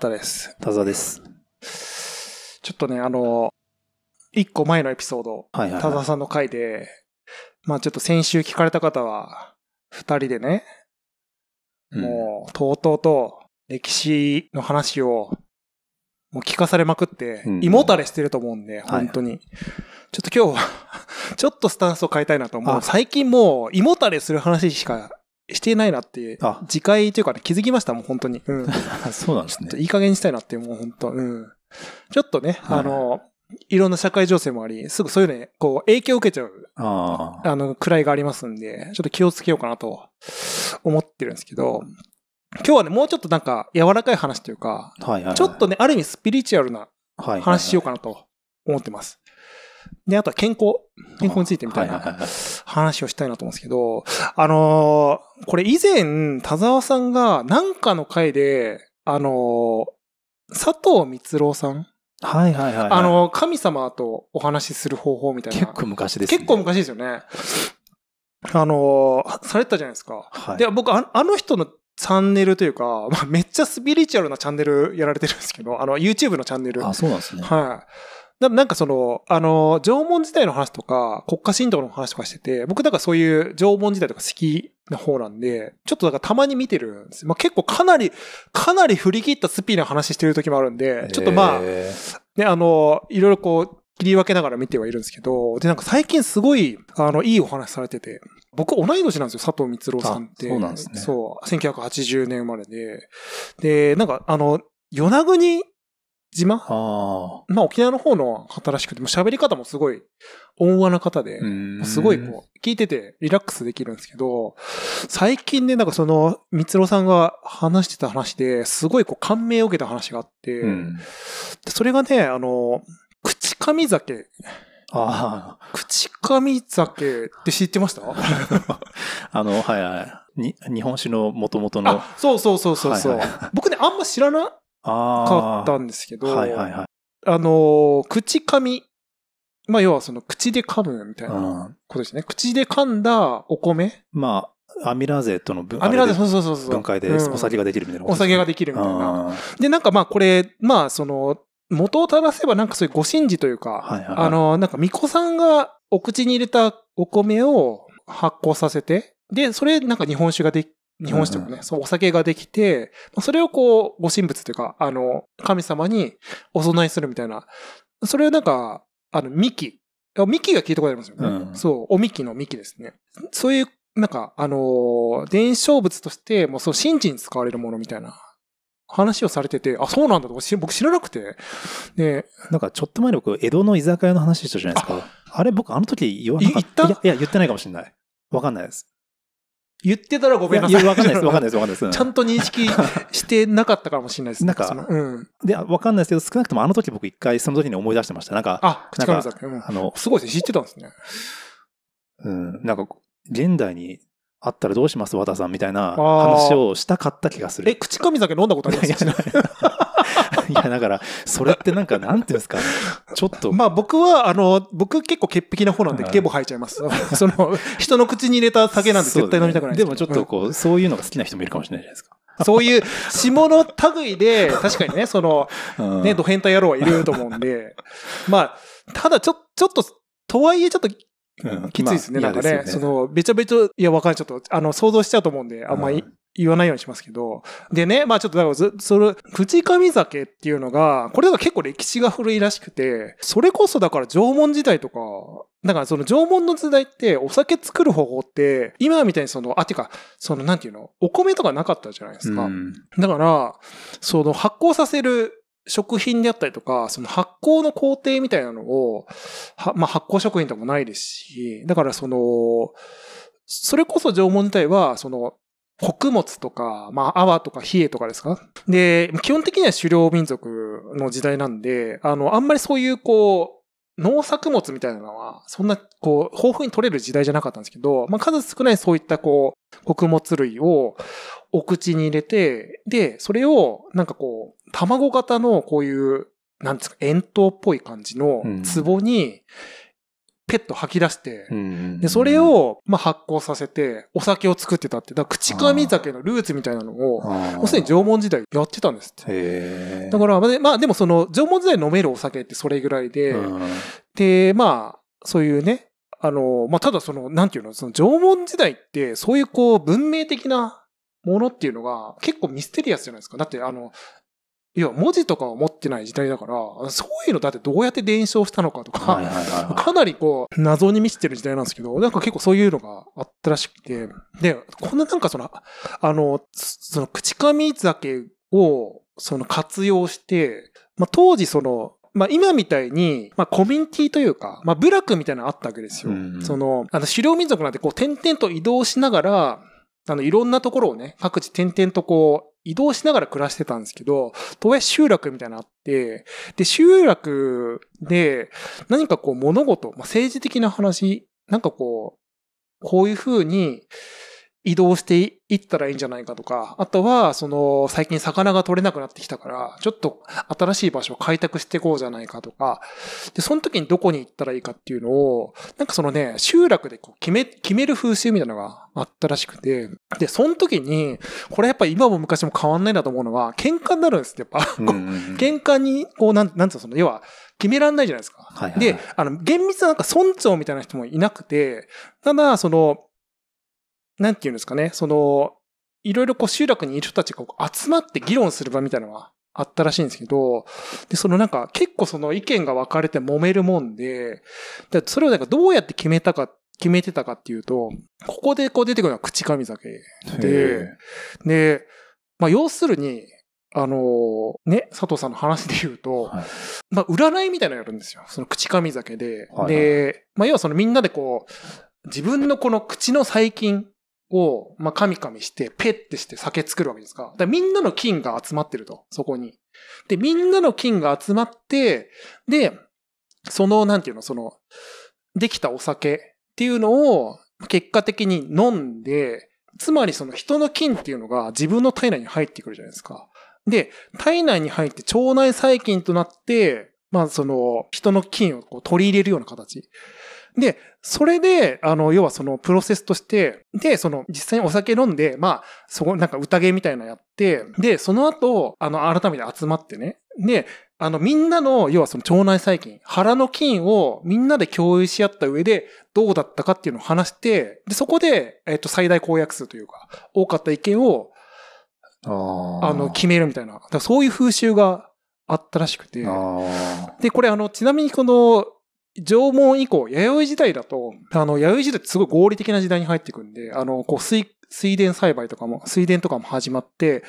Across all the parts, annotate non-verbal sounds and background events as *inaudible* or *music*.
たです。田沢です。ちょっとね、あの、一個前のエピソード、はいはいはい、田沢さんの回で、まあちょっと先週聞かれた方は、二人でね、うん、もう、とうとうと歴史の話を、もう聞かされまくって、うん、胃もたれしてると思うんで、本当に。はい、ちょっと今日は *laughs* ちょっとスタンスを変えたいなと思う。最近もう胃もたれする話しかしていないなっていう、あ自戒というかね、気づきました、もう本当に。うん。*laughs* そうなんですね。いい加減にしたいなっていう、もう本当、うん。ちょっとね、はい、あの、いろんな社会情勢もあり、すぐそういうね、こう、影響を受けちゃう、ああの、位がありますんで、ちょっと気をつけようかなと思ってるんですけど、今日はね、もうちょっとなんか、柔らかい話というか、はいはいはい、ちょっとね、ある意味スピリチュアルな話しようかなと思ってます。で、あとは健康。健康についてみたいな話をしたいなと思うんですけど、あのー、これ以前、田沢さんがなんかの回で、あのー、佐藤光郎さんはい、はいはいはい。あの、神様とお話しする方法みたいな。結構昔ですね。結構昔ですよね。あのー、されたじゃないですか。はい、で、僕あ、あの人のチャンネルというか、*laughs* まあ、めっちゃスピリチュアルなチャンネルやられてるんですけど、あの、YouTube のチャンネル。あ、そうなんですね。はい、なんかその、あの、縄文時代の話とか、国家神道の話とかしてて、僕だからそういう縄文時代とか好きな方なんで、ちょっとだからたまに見てるんですまあ結構かなり、かなり振り切ったスピーな話してる時もあるんで、ちょっとまあ、ね、あの、いろいろこう、切り分けながら見てはいるんですけど、で、なんか最近すごい、あの、いいお話されてて、僕同い年なんですよ、佐藤光郎さんって。そうなんですね。そう、1980年生まれで、で、なんかあの、与那国島まあ沖縄の方の方らしくて、喋り方もすごい温和な方で、すごいこう、聞いててリラックスできるんですけど、最近ね、なんかその、三郎さんが話してた話で、すごいこう感銘を受けた話があって、それがね、あの、口上酒。ああ。口上酒って知ってました *laughs* あの、はいはい。に、日本酒の元々の。そうそうそうそうそう、はいはい、僕ね、あんま知らな買ったんですけど、はいはいはい、あの、口噛み。まあ、要はその口で噛むみたいなことですね。口で噛んだお米。まあ、アミラーゼとの分解。アミラーゼ、そうそうそうそう。分解でお酒ができるみたいな、うん、お酒ができるみたいな。で、なんかまあこれ、まあその、元を正せばなんかそういうご神事というか、はいはいはい、あの、なんか巫女さんがお口に入れたお米を発酵させて、で、それなんか日本酒がで日本酒とかね、うんうん、そうお酒ができて、それをこう、ご神仏というか、あの、神様にお供えするみたいな。それをなんか、あの、幹。幹が聞いたことありますよね。うんそう、お幹の幹ですね。そういう、なんか、あのー、伝承物として、もうそう、神事に使われるものみたいな話をされてて、あ、そうなんだと僕知らなくて。で、なんかちょっと前に僕、江戸の居酒屋の話したじゃないですか。あれ僕あの時言わなかった。いや、言ってないかもしれない。わかんないです。言ってたらごめんなさい。いや、*laughs* わかんないです、わかんないです、わかんないです。ちゃんと認識 *laughs* してなかったかもしれないです、ね、なんか、うん。で、わかんないですけど、少なくともあの時僕一回その時に思い出してました。なんか、あ、口から作、あの、すごいですね、知ってたんですね。うん、なんか、現代にあったらどうします和田さんみたいな話をしたかった気がする。え、口上酒飲んだことありますかいながら、それってなんか、なんていうんですか、ちょっと。まあ僕は、あの、僕結構潔癖な方なんで、ゲボ吐いちゃいます。*laughs* その、人の口に入れた酒なんて絶対飲みたくないで,、もちょっとこう、そういうのが好きな人もいるかもしれないじゃないですか。そういう下の類で、確かにね、その、ね、ド変態野郎はいると思うんで、まあ、ただちょ、ちょっと、とはいえちょっと、きついですね、なんかね。その、べちゃべちゃ、いや、わかんない。ちょっと、あの、想像しちゃうと思うんで、あんまり言わないようにしますけど。でね、まあちょっとだからその、藤上酒っていうのが、これが結構歴史が古いらしくて、それこそだから縄文時代とか、だからその縄文の時代ってお酒作る方法って、今みたいにその、あ、てか、そのなんていうの、お米とかなかったじゃないですか。うん、だから、その発酵させる食品であったりとか、その発酵の工程みたいなのを、まあ、発酵食品とかもないですし、だからその、それこそ縄文時代は、その、穀物とか、まあ、泡とか冷えとかですかで、基本的には狩猟民族の時代なんで、あの、あんまりそういう、こう、農作物みたいなのは、そんな、こう、豊富に取れる時代じゃなかったんですけど、まあ、数少ないそういった、こう、穀物類をお口に入れて、で、それを、なんかこう、卵型のこういう、なんですか、円筒っぽい感じの壺に、うんペット吐き出して、で、それを、まあ、発酵させて、お酒を作ってたって、だから口上酒のルーツみたいなのを、もうすでに縄文時代やってたんですって。だから、まあ、でもその、縄文時代飲めるお酒ってそれぐらいで、で、まあ、そういうね、あの、まあ、ただその、なんていうの、その縄文時代って、そういうこう、文明的なものっていうのが結構ミステリアスじゃないですか。だって、あの、いや、文字とかを持ってない時代だから、そういうのだってどうやって伝承したのかとか、かなりこう、謎に満ちてる時代なんですけど、なんか結構そういうのがあったらしくて、で、こんななんかその、あの、その、口紙酒を、その活用して、まあ、当時その、まあ今みたいに、まあコミュニティというか、まあ部落みたいなのあったわけですよ。うんうん、その、あの狩猟民族なんてこう点々と移動しながら、あのいろんなところをね、各地点々とこう移動しながら暮らしてたんですけど、都営集落みたいなのあって、で、集落で何かこう物事、まあ、政治的な話、なんかこう、こういうふうに、移動していったらいいんじゃないかとか、あとは、その、最近魚が取れなくなってきたから、ちょっと新しい場所を開拓していこうじゃないかとか、で、その時にどこに行ったらいいかっていうのを、なんかそのね、集落でこう決め、決める風習みたいなのがあったらしくて、で、その時に、これやっぱ今も昔も変わんないなと思うのは、喧嘩になるんですって、やっぱ。*laughs* 喧嘩に、こう、なん、なんつうの、その、要は、決めらんないじゃないですか。はいはいはい、で、あの、厳密ななんか村長みたいな人もいなくて、ただ、その、なんていうんですかね、その、いろいろこう集落にいる人たちが集まって議論する場みたいなのはあったらしいんですけど、で、そのなんか結構その意見が分かれて揉めるもんで、でそれをなんかどうやって決めたか、決めてたかっていうと、ここでこう出てくるのは口上酒で、で、まあ要するに、あのー、ね、佐藤さんの話で言うと、はい、まあ占いみたいなのやるんですよ。その口上酒で。はいはい、で、まあ要はそのみんなでこう、自分のこの口の細菌を、まあ、カミカミして、ペッてして酒作るわけですか。だからみんなの菌が集まってると、そこに。で、みんなの菌が集まって、で、その、なんていうの、その、できたお酒っていうのを、結果的に飲んで、つまりその人の菌っていうのが自分の体内に入ってくるじゃないですか。で、体内に入って腸内細菌となって、まあその人の菌をこう取り入れるような形。で、それで、あの、要はそのプロセスとして、で、その実際にお酒飲んで、まあ、そこなんか宴みたいなのやって、で、その後、あの、改めて集まってね、で、あの、みんなの、要はその腸内細菌、腹の菌をみんなで共有し合った上で、どうだったかっていうのを話して、で、そこで、えっ、と、最大公約数というか、多かった意見を、あの、決めるみたいな。そういう風習があったらしくて。で、これあの、ちなみにこの、縄文以降、弥生時代だと、あの、弥生時代ってすごい合理的な時代に入っていくんで、あの、こう水、水田栽培とかも、水田とかも始まって、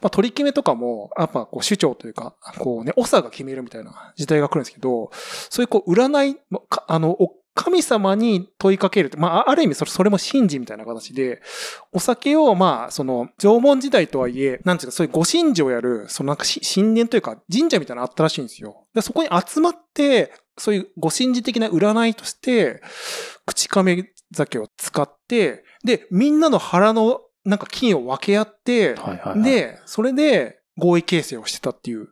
まあ、取り決めとかも、やっぱこう、首長というか、こうね、長が決めるみたいな時代が来るんですけど、そういうこう、占い、あの、神様に問いかけるまあ、ある意味それ、それも神事みたいな形で、お酒を、まあ、その、縄文時代とはいえ、なんていうか、そういうご神事をやる、そのなんか神殿というか、神社みたいなのあったらしいんですよ。で、そこに集まって、そういうご神事的な占いとして、口亀酒を使って、で、みんなの腹のなんか金を分け合って、はいはいはい、で、それで合意形成をしてたっていう。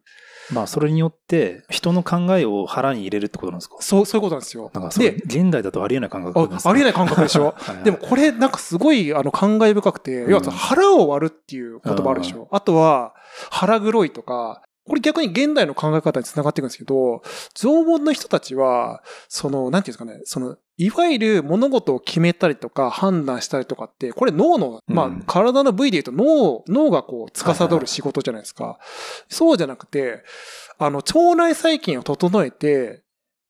まあ、それによって、人の考えを腹に入れるってことなんですかそう、そういうことなんですよ。なんかそで、現代だとありえない感覚です、ね、あありえない感覚でしょ *laughs* はい、でもこれ、なんかすごい、あの、感慨深くて、要は腹を割るっていう言葉あるでしょ、うん、あとは、腹黒いとか、これ逆に現代の考え方につながっていくんですけど、縄文の人たちは、その、なんていうんですかね、その、いわゆる物事を決めたりとか判断したりとかって、これ脳の、まあ体の部位で言うと脳、脳がこう司る仕事じゃないですか。はいはい、そうじゃなくて、あの、腸内細菌を整えて、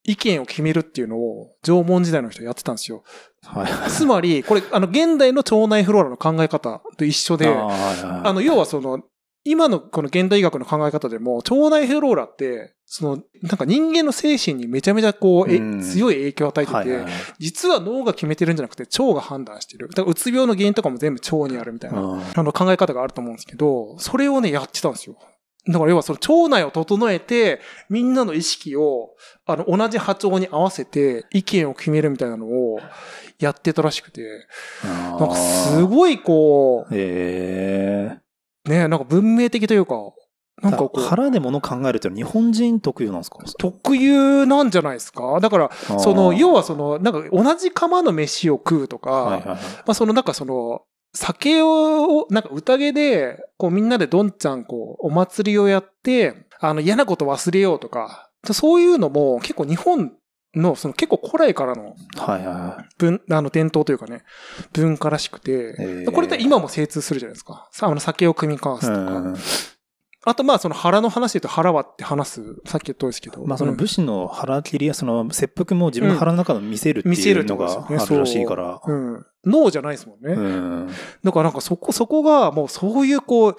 意見を決めるっていうのを縄文時代の人やってたんですよ。はい、つまり、これ、あの、現代の腸内フローラの考え方と一緒で、ああの、要はその、今のこの現代医学の考え方でも、腸内フローラって、その、なんか人間の精神にめちゃめちゃこう、え、強い影響を与えてて、はいはい、実は脳が決めてるんじゃなくて腸が判断してる。だからうつ病の原因とかも全部腸にあるみたいな、あの考え方があると思うんですけど、それをね、やってたんですよ。だから要はその腸内を整えて、みんなの意識を、あの、同じ波長に合わせて意見を決めるみたいなのをやってたらしくて、なんかすごいこう、えーね、なんか文明的というか、なんかこう。腹で物考えるって日本人特有なんですか特有なんじゃないですかだから、その、要はその、なんか同じ釜の飯を食うとか、はいはいはい、まあそのなんかその、酒を、なんか宴で、こうみんなでどんちゃんこう、お祭りをやって、あの嫌なこと忘れようとか、そういうのも結構日本の、その結構古来からの、はいはい。文、あの、伝統というかね、文化らしくて、えー、これって今も精通するじゃないですか。さあの、酒を組み交わすとか。うんあと、まあ、その腹の話で言うと、腹はって話す、さっき言ったんですけど。まあ、その武士の腹切りや、その切腹も自分の腹の中の見せるっていうのがあるらしいから。うん。脳、ねうん、じゃないですもんね。うん。だからなんかそこ、そこが、もうそういうこう、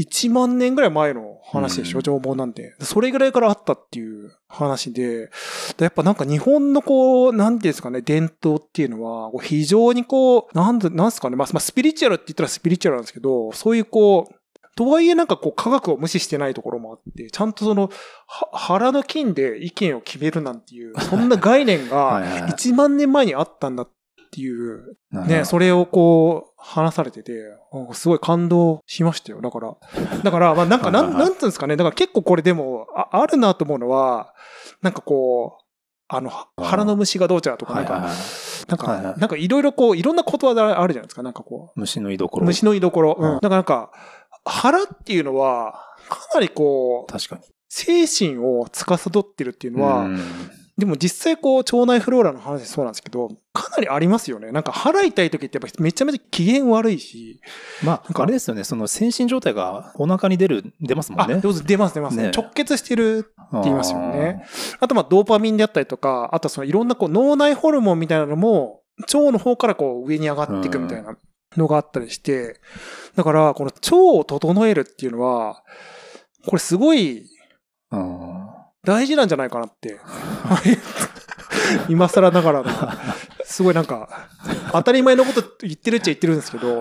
1万年ぐらい前の話でしょ、うん、情報なんて。それぐらいからあったっていう話で、やっぱなんか日本のこう、なんていうんですかね、伝統っていうのは、非常にこう、なんですかね、まあ、スピリチュアルって言ったらスピリチュアルなんですけど、そういうこう、とはいえなんかこう科学を無視してないところもあって、ちゃんとその、腹の筋で意見を決めるなんていう、そんな概念が1 *laughs* 万年前にあったんだって、っていう、ね、それをこう、話されてて、すごい感動しましたよ。だから、だから、まあなんか、なん、*laughs* なんつうんですかね。だから結構これでも、ああるなと思うのは、なんかこう、あの、腹の虫がどうちゃうとか、なんか、なんか、なんかいろいろこう、いろんなことわざあるじゃないですか、なんかこう。虫の居所。虫の居所。うん。だからなんか、腹っていうのは、かなりこう、確かに。精神を司ってるっていうのは、でも実際こう、腸内フローラの話そうなんですけど、かなりありますよね。なんか腹痛い時ってやっぱめちゃめちゃ機嫌悪いし。まあ、なんかあれですよね。その精神状態がお腹に出る、出ますもんね。出ます出ます、ね、直結してるって言いますよね。あとまあドーパミンであったりとか、あとそのいろんなこう脳内ホルモンみたいなのも、腸の方からこう上に上がっていくみたいなのがあったりして、だからこの腸を整えるっていうのは、これすごい、うん大事なんじゃないかなって。今更ながらな、すごいなんか、当たり前のこと言ってるっちゃ言ってるんですけど、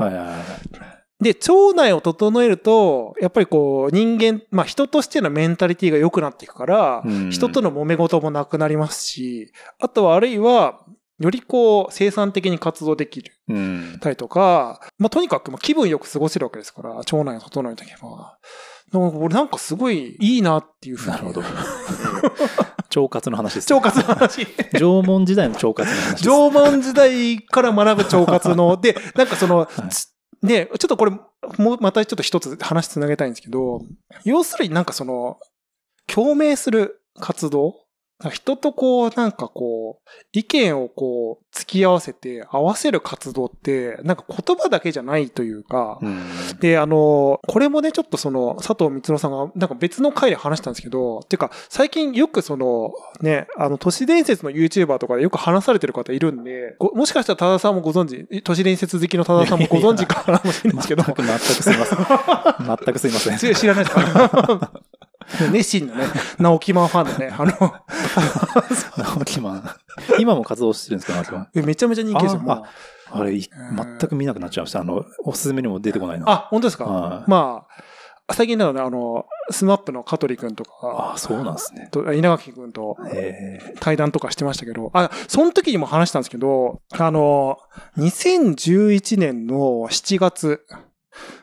で、腸内を整えると、やっぱりこう、人間、まあ人としてのメンタリティが良くなっていくから、人との揉め事もなくなりますし、あとはあるいは、よりこう、生産的に活動できる。たりとか、まあとにかく気分よく過ごせるわけですから、腸内を整えとけば。なんか俺なんかすごいいいなっていうふうに。なるほど。*laughs* 腸活の話です、ね。腸活の話。*laughs* 縄文時代の腸活の話、ね、縄文時代から学ぶ腸活の、*laughs* で、なんかその、はい、で、ちょっとこれ、もうまたちょっと一つ話つなげたいんですけど、要するになんかその、共鳴する活動人とこう、なんかこう、意見をこう、付き合わせて合わせる活動って、なんか言葉だけじゃないというか、うん、で、あの、これもね、ちょっとその、佐藤光郎さんが、なんか別の回で話したんですけど、っていうか、最近よくその、ね、あの、都市伝説の YouTuber とかでよく話されてる方いるんで、もしかしたら多田さんもご存知、都市伝説好きの多田さんもご存知かもしれないですけど。全くすいません。*laughs* 全くすいません。知らないですか熱心なね、*laughs* 直木マンファンだね。あの、*laughs* 直木マン。今も活動してるんですか、直木マン。えめちゃめちゃ人気ですよ。ああれ、全く見なくなっちゃいました。あの、おすすめにも出てこないな。あ、本当ですか、まあ、最近だとね、あの、スマップの香取君とか、あそうなんですね。と稲垣君と対談とかしてましたけど、あ、その時にも話したんですけど、あの、2011年の7月、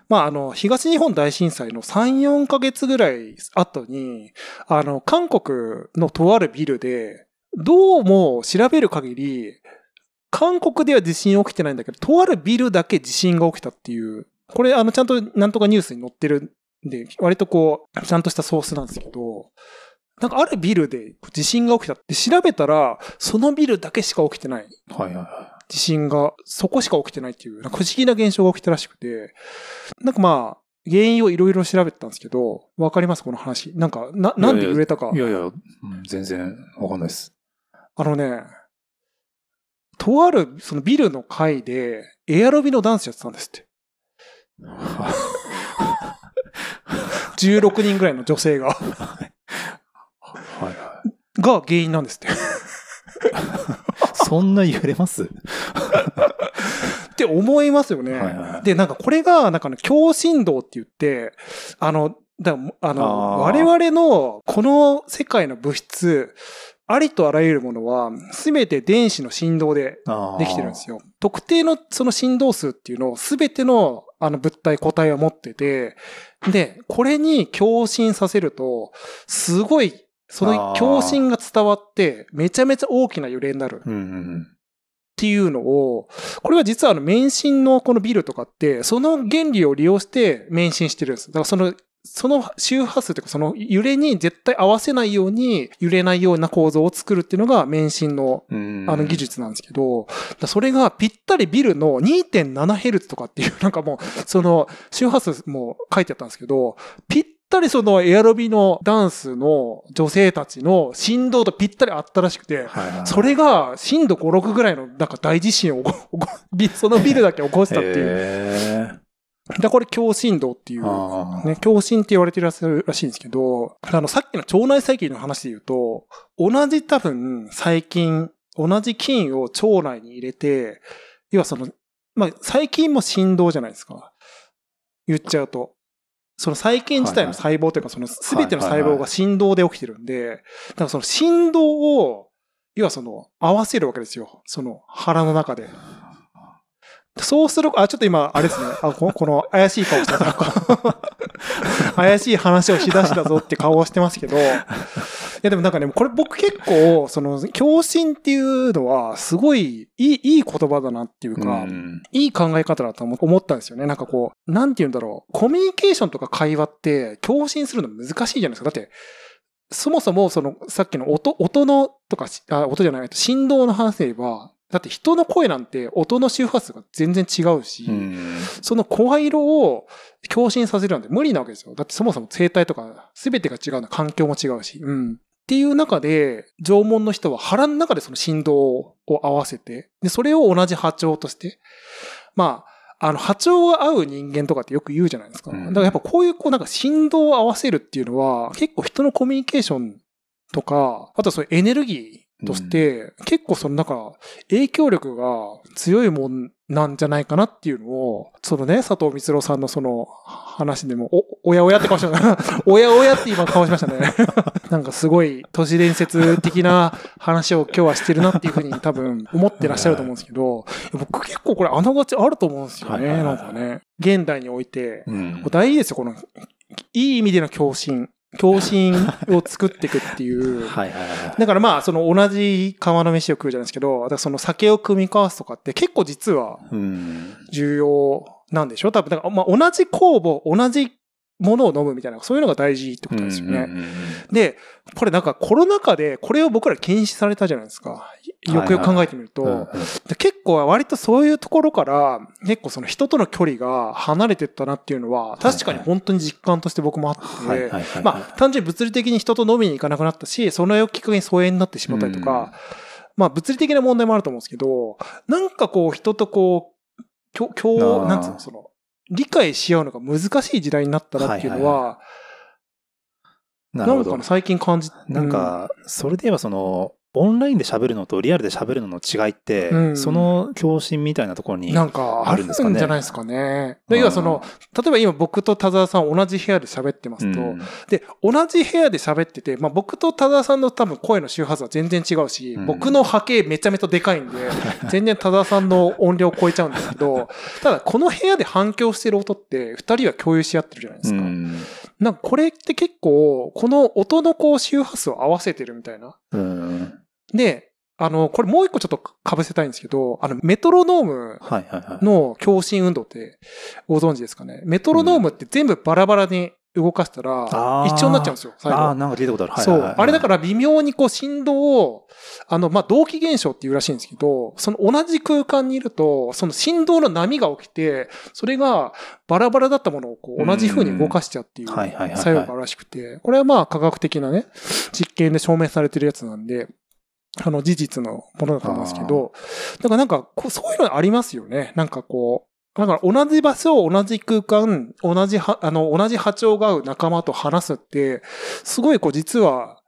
まあ、あの、東日本大震災の3、4ヶ月ぐらい後に、あの、韓国のとあるビルで、どうも調べる限り、韓国では地震起きてないんだけど、とあるビルだけ地震が起きたっていう、これ、あの、ちゃんとなんとかニュースに載ってるんで、割とこう、ちゃんとしたソースなんですけど、なんかあるビルで地震が起きたって調べたら、そのビルだけしか起きてない。はいはいはい。地震がそこしか起きてないっていう、なんか不思議な現象が起きたらしくて、なんかまあ、原因をいろいろ調べてたんですけど、わかりますこの話。なんか、な、なんで売れたか。いやいや、いやいや全然わかんないです。あのね、とある、そのビルの階で、エアロビのダンスやってたんですって。16 *laughs* 人ぐらいの女性がはい、はい。が原因なんですって *laughs* そんな揺れますって思いますよね。はいはい、で、なんかこれが、なんかの、強振動って言って、あの、だあの我々のこの世界の物質、ありとあらゆるものは、すべて電子の振動でできてるんですよ。特定のその振動数っていうのをすべてのあの物体、個体を持ってて、で、これに共振させると、すごいその共振が伝わって、めちゃめちゃ大きな揺れになる。っていうのを、これは実はあの、免震のこのビルとかって、その原理を利用して免震してるんです。だからその、その周波数というか、その揺れに絶対合わせないように、揺れないような構造を作るっていうのが免震の、あの技術なんですけど、それがぴったりビルの 2.7Hz とかっていう、なんかもう、その周波数も書いてあったんですけど、ぴっったりそのエアロビのダンスの女性たちの振動とぴったりあったらしくて、それが震度5、6ぐらいのなんか大地震を起こ、*laughs* そのビルだけ起こしたっていう。だこれ強振動っていう、ね、強振って言われてるらしいんですけど、あの、さっきの腸内細菌の話で言うと、同じ多分細菌、同じ菌を腸内に入れて、要はその、まあ、細菌も振動じゃないですか。言っちゃうと。その細菌自体の細胞というか、その全ての細胞が振動で起きてるんで、だからその振動を、要はその、合わせるわけですよ。その腹の中で。そうする、あ、ちょっと今、あれですね。あこの、この怪しい顔してた。*laughs* 怪しい話をしだしたぞって顔をしてますけど、いやでもなんかね、これ僕結構、その、共振っていうのは、すごい、いい、いい言葉だなっていうか、うん、いい考え方だと思ったんですよね。なんかこう、なんて言うんだろう。コミュニケーションとか会話って、共振するの難しいじゃないですか。だって、そもそも、その、さっきの音、音の、とか、あ、音じゃない振動の話で言えば、だって人の声なんて音の周波数が全然違うし、うん、その声色を共振させるなんて無理なわけですよ。だってそもそも生態とか全てが違うな、環境も違うし、うん。っていう中で、縄文の人は腹の中でその振動を合わせて、で、それを同じ波長として、まあ、あの、波長が合う人間とかってよく言うじゃないですか。だからやっぱこういうこうなんか振動を合わせるっていうのは、結構人のコミュニケーションとか、あとそういうエネルギー、として、うん、結構そのなんか影響力が強いもんなんじゃないかなっていうのを、そのね、佐藤光郎さんのその話でも、お、おやおやって顔してた。*laughs* おやおやって今顔しましたね。*laughs* なんかすごい都市伝説的な話を今日はしてるなっていうふうに多分思ってらっしゃると思うんですけど、僕結構これ穴がちあると思うんですよね、なんかね。現代において、うん、大いいですよ、この、いい意味での共振。共振を作っていくっていう。*laughs* はいはいはい。だからまあ、その同じ釜の飯を食うじゃないですけど、だからその酒を組み交わすとかって結構実は、重要なんでしょ多分、だからまあ同じ酵母、同じものを飲むみたいな、そういうのが大事ってことですよね。で、これなんかコロナ禍でこれを僕ら禁止されたじゃないですか。よくよく考えてみると、結構割とそういうところから、結構その人との距離が離れてったなっていうのは、確かに本当に実感として僕もあって、まあ単純に物理的に人と飲みに行かなくなったし、そのきっかけに疎遠になってしまったりとか、まあ物理的な問題もあると思うんですけど、なんかこう人とこう、今日、なんつうの、その、理解し合うのが難しい時代になったなっていうのは、はいはいはい、なるほど。最近感じなんか、それで言えばその、オンラインで喋るのとリアルで喋るのの違いって、うん、その共振みたいなところにあるんですかね。なんかあるんじゃないですかね。う要はその、例えば今僕と田沢さん同じ部屋で喋ってますと、うん、で、同じ部屋で喋ってて、まあ僕と田沢さんの多分声の周波数は全然違うし、僕の波形めちゃめちゃでかいんで、*laughs* 全然田沢さんの音量を超えちゃうんですけど、ただこの部屋で反響してる音って二人は共有し合ってるじゃないですか。なんかこれって結構、この音のこう周波数を合わせてるみたいな。で、あの、これもう一個ちょっと被せたいんですけど、あの、メトロノームの共振運動ってご存知ですかね、メトロノームって全部バラバラに動かしたら、一応になっちゃうんですよ、最後。ああ、なんか聞いたことある。そう、はいはいあれだから微妙にこう振動を、あの、まあ、同期現象っていうらしいんですけど、その同じ空間にいると、その振動の波が起きて、それがバラバラだったものをこう同じ風に動かしちゃうっていう作用があるらしくて、これはまあ科学的なね、実験で証明されてるやつなんで、あの、事実のものだと思うんですけど、だからなんか、こう、そういうのありますよね。なんかこう、だから同じ場所、同じ空間、同じあの、同じ波長が合う仲間と話すって、すごいこう、実は、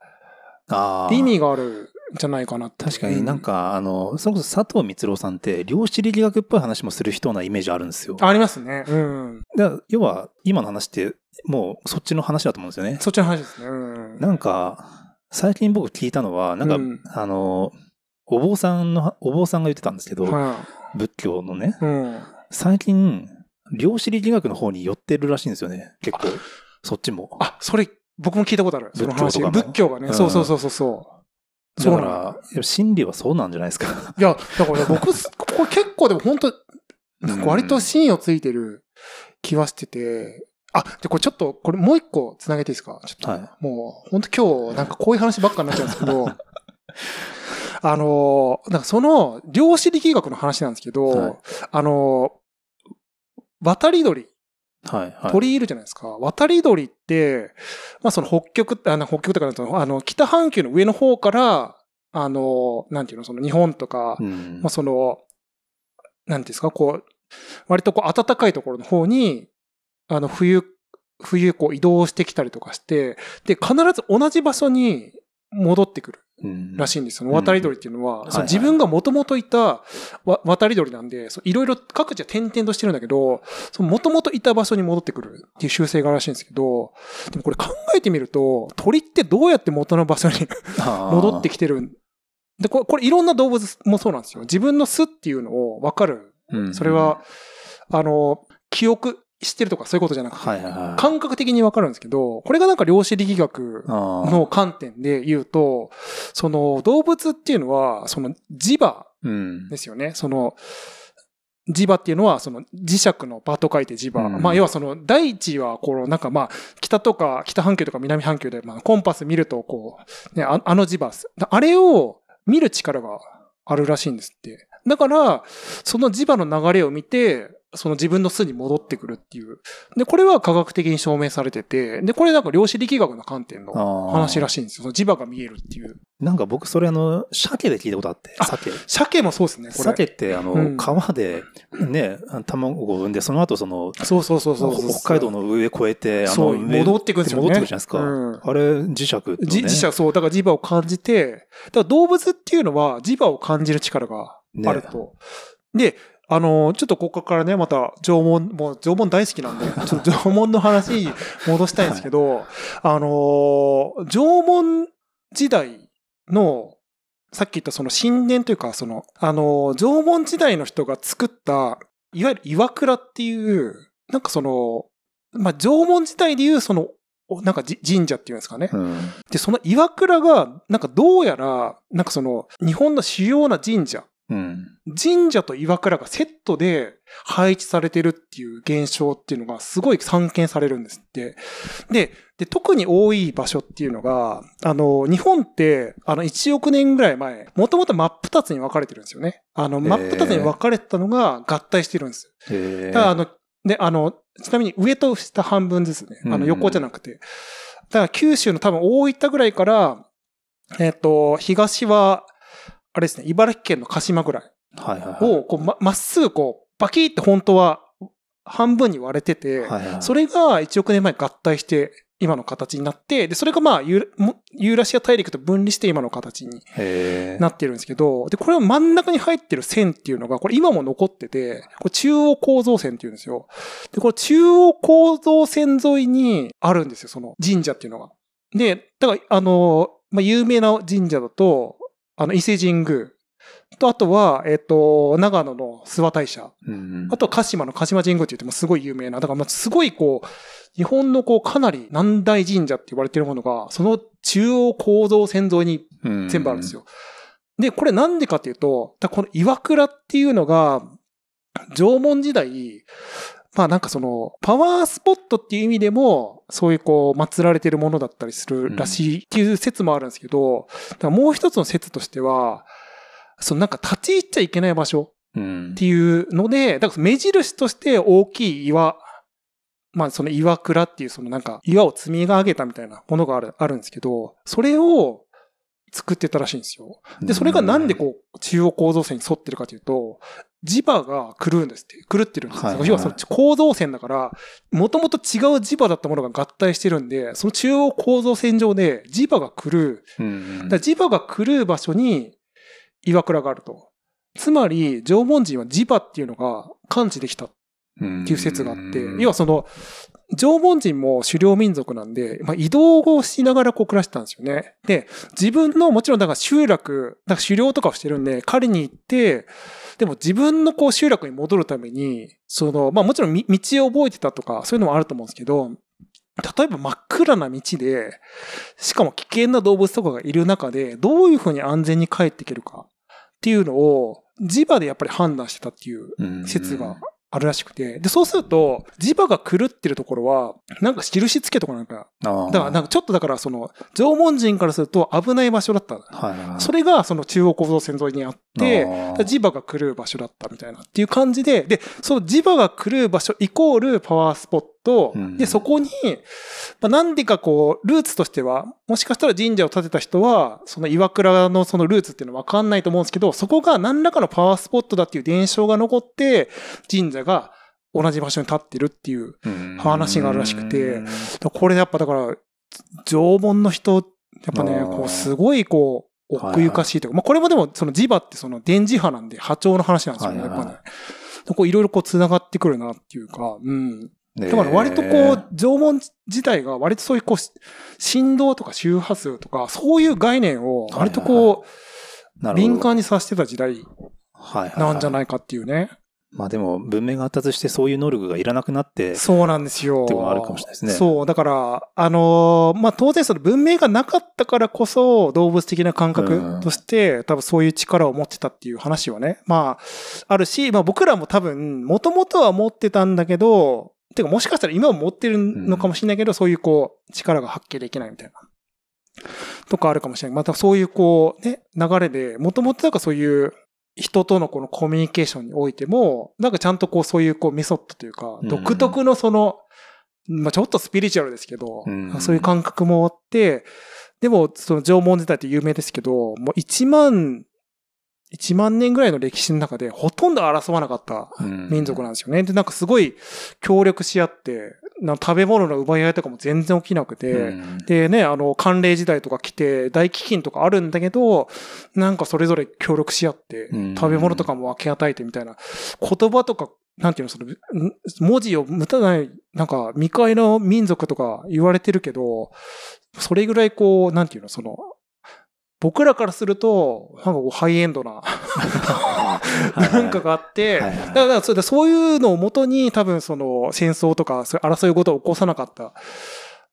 意味があるんじゃないかな確かになんか、あの、それこそ佐藤光郎さんって、量子力学っぽい話もする人なイメージあるんですよ。ありますね。うん。だ要は、今の話って、もうそっちの話だと思うんですよね。そっちの話ですね。うん。なんか、最近僕聞いたのは、なんか、うん、あの、お坊さんの、お坊さんが言ってたんですけど、はあ、仏教のね、うん、最近、量子力学の方に寄ってるらしいんですよね、結構。そっちも。あ、それ、僕も聞いたことある。その話。仏教がね、そうそうそうそうそう。だから、心理はそうなんじゃないですか。いや、だから僕、これ結構でも本当、割と芯をついてる気はしてて、あ、じゃこれちょっと、これもう一個繋げていいですかちょっと、はい、もう、本当今日、なんかこういう話ばっかになっちゃうんですけど、*laughs* あの、なんかその、量子力学の話なんですけど、はい、あの、渡り鳥。はいはい、鳥いるじゃないですか。渡り鳥って、まあその北極、あの北極とかあの北半球の上の方から、あの、なんていうの、その日本とか、うん、まあその、なんていうんですか、こう、割とこう暖かいところの方にあの、冬、冬こう移動してきたりとかして、で、必ず同じ場所に戻ってくる。らしいんです。よ。渡り鳥っていうのは、そ自分がもともといた渡り鳥なんで、いろいろ各地は点々としてるんだけど、もともといた場所に戻ってくるっていう習性があるらしいんですけど、でもこれ考えてみると、鳥ってどうやって元の場所に *laughs* 戻ってきてるで、これ、これいろんな動物もそうなんですよ。自分の巣っていうのをわかる。それは、あの、記憶、知ってるとかそういうことじゃなくて、はいはいはい、感覚的にわかるんですけど、これがなんか量子力学の観点で言うと、その動物っていうのは、その磁場ですよね。うん、その磁場っていうのは、その磁石の場と書いて磁場。うん、まあ、要はその、大地は、この、なんかまあ、北とか、北半球とか南半球で、まあ、コンパス見ると、こう、ね、あの磁場、あれを見る力があるらしいんですって。だから、その磁場の流れを見て、その自分の巣に戻ってくるっていう。で、これは科学的に証明されてて、で、これなんか量子力学の観点の話らしいんですよ。その磁場が見えるっていう。なんか僕それあの、鮭で聞いたことあって、鮭。鮭もそうですね、これ。鮭ってあの、うん、川でね、卵を産んで、その後その、そうそうそうそう北海道の上越えて、あの、戻ってくるんですよね。戻ってくるじゃないですか。うん、あれ、磁石、ね、磁石、そう。だから磁場を感じて、だから動物っていうのは磁場を感じる力があると。ねで、あの、ちょっとここからね、また、縄文、もう縄文大好きなんで、*laughs* ちょっと縄文の話に戻したいんですけど、はい、あの、縄文時代の、さっき言ったその神殿というか、その、あの、縄文時代の人が作った、いわゆる岩倉っていう、なんかその、まあ、縄文時代でいう、その、なんか神社っていうんですかね。うん、で、その岩倉が、なんかどうやら、なんかその、日本の主要な神社神社と岩倉がセットで配置されてるっていう現象っていうのがすごい散見されるんですって。で、で特に多い場所っていうのが、あの、日本って、あの、1億年ぐらい前、もともと真っ二つに分かれてるんですよね。あの、真っ二つに分かれてたのが合体してるんです。だあの、で、あの、ちなみに上と下半分ですね。あの、横じゃなくて。うん、だから、九州の多分大分ぐらいから、えっ、と、東はあれですね、茨城県の鹿島ぐらいを、こう、ま、まっすぐこう、バキって本当は半分に割れてて、それが1億年前合体して、今の形になって、で、それがまあユ、ユーラシア大陸と分離して今の形になってるんですけど、で、これは真ん中に入ってる線っていうのが、これ今も残ってて、これ中央構造線っていうんですよ。で、これ中央構造線沿いにあるんですよ、その神社っていうのが。で、だから、あの、まあ、有名な神社だと、あの、伊勢神宮。と、あとは、えっ、ー、と、長野の諏訪大社。うんあとは鹿島の鹿島神宮って言ってもすごい有名な。だから、すごいこう、日本のこう、かなり南大神社って言われてるものが、その中央構造線沿いに全部あるんですよ。うんで、これなんでかっていうと、この岩倉っていうのが、縄文時代、まあなんかその、パワースポットっていう意味でも、そういうこう、祀られてるものだったりするらしいっていう説もあるんですけど、もう一つの説としては、そのなんか立ち入っちゃいけない場所っていうので、だから目印として大きい岩、まあその岩倉っていうそのなんか岩を積み上げたみたいなものがある、あるんですけど、それを作ってたらしいんですよ。で、それがなんでこう、中央構造線に沿ってるかというと、磁場が狂うんですって、狂ってるんです、はいはい、要はその構造線だから、もともと違う磁場だったものが合体してるんで、その中央構造線上で磁場が狂う。うんうん、磁場が狂う場所に岩倉があると。つまり、縄文人は磁場っていうのが感知できたっていう説があって、要はその、縄文人も狩猟民族なんで、まあ、移動をしながらこう暮らしてたんですよね。で、自分の、もちろんだから集落、だから狩猟とかをしてるんで、狩りに行って、でも自分のこう集落に戻るために、その、まあもちろん道を覚えてたとか、そういうのもあると思うんですけど、例えば真っ暗な道で、しかも危険な動物とかがいる中で、どういうふうに安全に帰っていけるかっていうのを、磁場でやっぱり判断してたっていう説があるらしくて。で、そうすると、磁場が狂ってるところは、なんか印つけとかなんか、だからなんかちょっとだからその、縄文人からすると危ない場所だった。はい、それがその中央構造線沿いにあって、磁場が狂う場所だったみたいなっていう感じで、で、その磁場が狂う場所イコールパワースポットと、うん、で、そこに、まあ、なんでかこう、ルーツとしては、もしかしたら神社を建てた人は、その岩倉のそのルーツっていうのはわかんないと思うんですけど、そこが何らかのパワースポットだっていう伝承が残って、神社が同じ場所に立ってるっていう話があるらしくて、これやっぱだから、縄文の人、やっぱね、こう、すごいこう、奥ゆかしいというか、まあこれもでも、その磁場ってその電磁波なんで波長の話なんですよね、やっぱね。そこいろいろこう繋がってくるなっていうか、うん。だから割とこう、縄文自体が割とそういうこう、振動とか周波数とか、そういう概念を割とこう、敏感にさせてた時代なんじゃないかっていうね。まあでも文明が発達してそういう能力がいらなくなって。そうなんですよ。ってこともあるかもしれないですね。そう。だから、あのー、まあ当然その文明がなかったからこそ動物的な感覚として、多分そういう力を持ってたっていう話はね、まああるし、まあ僕らも多分もともとは持ってたんだけど、てかもしかしたら今は持ってるのかもしれないけど、そういうこう、力が発揮できないみたいな。とかあるかもしれない。またそういうこう、ね、流れで、もともとなんかそういう人とのこのコミュニケーションにおいても、なんかちゃんとこうそういうこうメソッドというか、独特のその、まあちょっとスピリチュアルですけど、そういう感覚もあって、でも、その縄文時代って有名ですけど、もう1万1万年ぐらいの歴史の中でほとんど争わなかった民族なんですよね。うん、で、なんかすごい協力し合って、食べ物の奪い合いとかも全然起きなくて、うん、でね、あの、寒冷時代とか来て大飢饉とかあるんだけど、なんかそれぞれ協力し合って、食べ物とかも分け与えてみたいな、言葉とかなんていうの、その、文字を持たない、なんか、未開の民族とか言われてるけど、それぐらいこう、なんていうの、その、僕らからすると、なんかこう、ハイエンドななんかがあって、だからそそういうのをもとに多分その戦争とかそういう争いを起こさなかったっ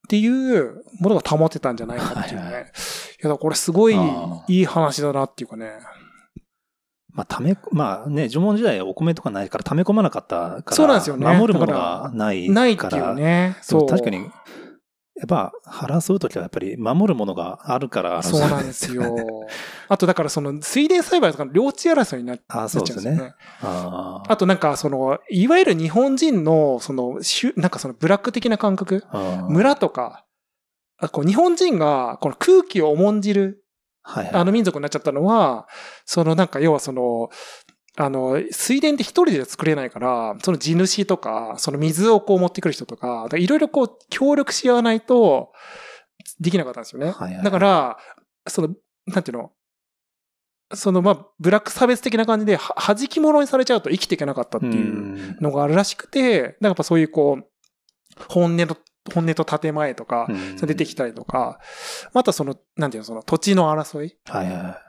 ていうものが保てたんじゃないかっていうね。いいや、だこれすごいいい話だなっていうかね。まあ、ため、まあね、縄文時代お米とかないから溜め込まなかったから、そうなんですよね。守るものがないから。ないっていうね。そう。確かに、やっぱ争うときはやっぱり守るものがあるからそうなんですよ。*laughs* あとだからその水田栽培とかの領地争いになっちゃうんですよね。ねああとなんかその、いわゆる日本人のその、なんかそのブラック的な感覚、村とか、こう日本人がこの空気を重んじる、あの民族になっちゃったのは、そのなんか要はその、あの、水田って一人で作れないから、その地主とか、その水をこう持ってくる人とか、いろいろこう協力し合わないと、できなかったんですよね。はいはい、だから、その、なんていうの、そのまあ、ブラック差別的な感じで、はき物にされちゃうと生きていけなかったっていうのがあるらしくて、なんかやっぱそういうこう、本音の、本音と建前とか、出てきたりとか、またその、なんていうの、その土地の争い。はいはい。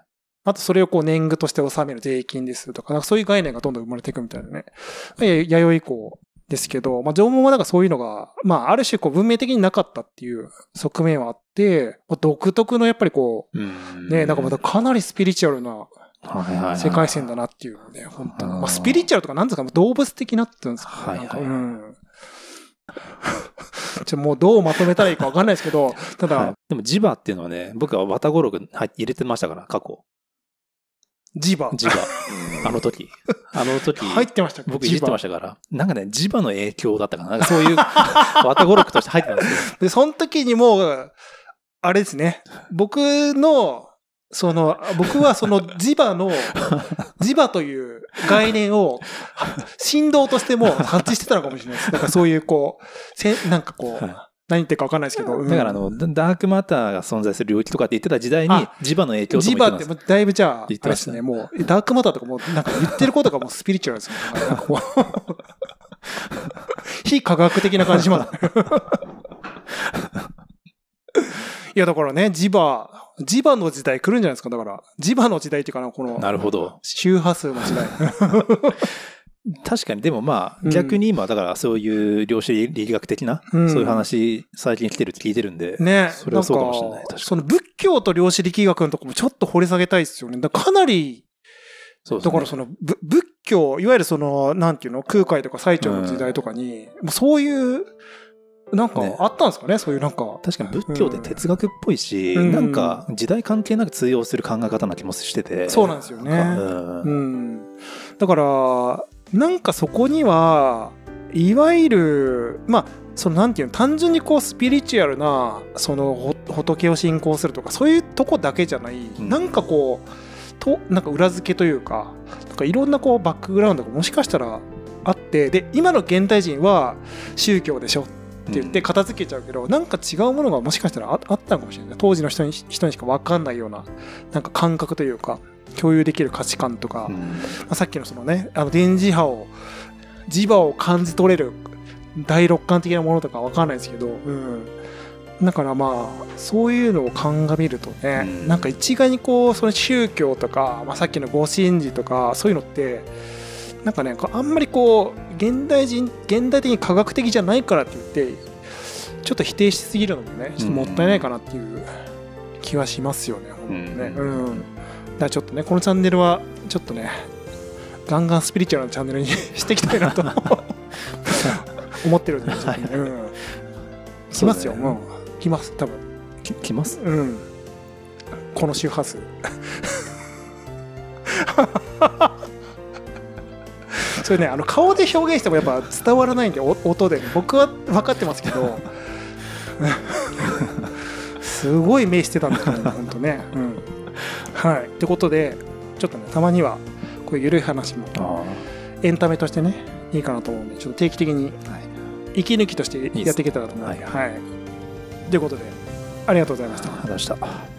あとそれをこう年貢として納める税金ですとか、なんかそういう概念がどんどん生まれていくみたいなね。弥生以降ですけど、まあ縄文はなんかそういうのが、まあある種こう文明的になかったっていう側面はあって、独特のやっぱりこう、ね、なんかまたかなりスピリチュアルな世界線だなっていうね、本当まあスピリチュアルとかなんですか、動物的なって言うんですか、ね、はいはい、*laughs* ちょもうどうまとめたらいいか分かんないですけど、ただ、はい、でも磁場っていうのはね、僕は綿語録入れてましたから、過去。ジバ。ジバ。あの時。あの時。入ってました僕いじってましたから。なんかね、ジバの影響だったかな。な *laughs* かそういう、ワタ語録として入ってたんですよ。*laughs* で、その時にもう、あれですね。僕の、その、僕はその磁場の、磁 *laughs* 場という概念を振動としても発知してたのかもしれないです。なんかそういうこう、せなんかこう、何言ってるか分かんないですけど、うん、だからあのダークマターが存在する領域とかって言ってた時代に磁場の影響とか磁場ってもうだいぶじゃあ言ってまたねもうダークマターとかもなんか言ってることがもうスピリチュアルですもん非科学的な感じまだいやだからね磁場磁場の時代来るんじゃないですかだから磁場の時代っていうかなこのなるほど周波数の時代確かに、でもまあ、逆に今、だからそういう量子力学的な、そういう話、最近来てるって聞いてるんで、ね、それはそうかもしれない。その仏教と量子力学のとこもちょっと掘り下げたいですよね。だかかなり、そう、ね、だからその仏教、いわゆるその、なんていうの、空海とか最澄の時代とかに、うん、そういう、なんかあったんですかね、ね、そういうなんか。確かに仏教って哲学っぽいし、うん、なんか時代関係なく通用する考え方な気もしてて。そうなんですよね。うん、うん、だから、なんかそこにはいわゆるまあそのなんていうの単純にこうスピリチュアルなその仏を信仰するとかそういうとこだけじゃない、うん、なんかこうとなんか裏付けというかなんかいろんなこうバックグラウンドがもしかしたらあってで今の現代人は宗教でしょって言って片付けちゃうけど、うん、なんか違うものがもしかしたらあったのかもしれない当時の人に人にしか分かんないようななんか感覚というか共有できる価値観とか、うん、まあ、さっきのそのねあの電磁波を磁場を感じ取れる第六感的なものとかわかんないですけど、うん、だからまあそういうのを鑑みるとね、うん、なんか一概にこうその宗教とか、まあ、さっきの護身寺とかそういうのってなんかねあんまりこう現代人現代的に科学的じゃないからって言ってちょっと否定しすぎるのもねちょっともったいないかなっていう気はしますよね、うん、ね。うんらちょっとねこのチャンネルはちょっとねガンガンスピリチュアルなチャンネルに *laughs* していきたいなと *laughs* 思ってるんで、ね、うね。来ますよ、ううん、来ます多分来ますうんこの周波数 *laughs* それねあの顔で表現してもやっぱ伝わらないんで音で、ね、僕は分かってますけどすごい目してたんですよね本当ね、うんはい。ってことで、ちょっとね、たまには、こういう緩い話も、エンタメとしてね、いいかなと思うんで、ちょっと定期的に、息抜きとしてやっていけたらと思うので、はい。ということで、ありがとうございました。ありがとうございました。